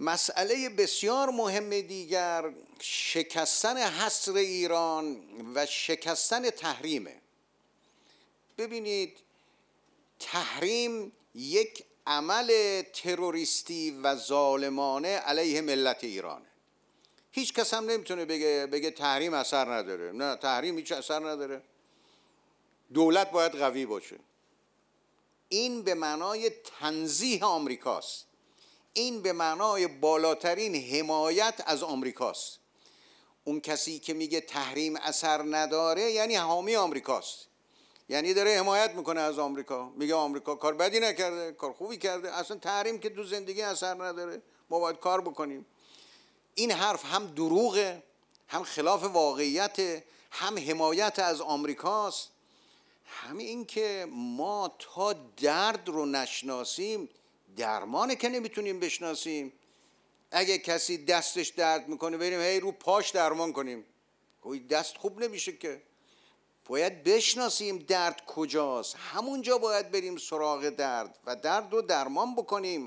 مسئله بسیار مهم دیگر شکستن حصر ایران و شکستن تحریمه ببینید تحریم یک عمل تروریستی و ظالمانه علیه ملت ایرانه هیچ کس هم نمیتونه بگه, تحریم اثر نداره نه تحریم هیچ اثر نداره دولت باید قوی باشه این به معنای تنزیه آمریکاست این به معنای بالاترین حمایت از آمریکاست اون کسی که میگه تحریم اثر نداره یعنی حامی آمریکاست یعنی داره حمایت میکنه از آمریکا میگه آمریکا کار بدی نکرده کار خوبی کرده اصلا تحریم که تو زندگی اثر نداره ما باید کار بکنیم این حرف هم دروغه هم خلاف واقعیت هم حمایت از آمریکاست همین اینکه ما تا درد رو نشناسیم درمانه که نمیتونیم بشناسیم اگه کسی دستش درد میکنه بریم هی رو پاش درمان کنیم کوی دست خوب نمیشه که باید بشناسیم درد کجاست همونجا باید بریم سراغ درد و درد رو درمان بکنیم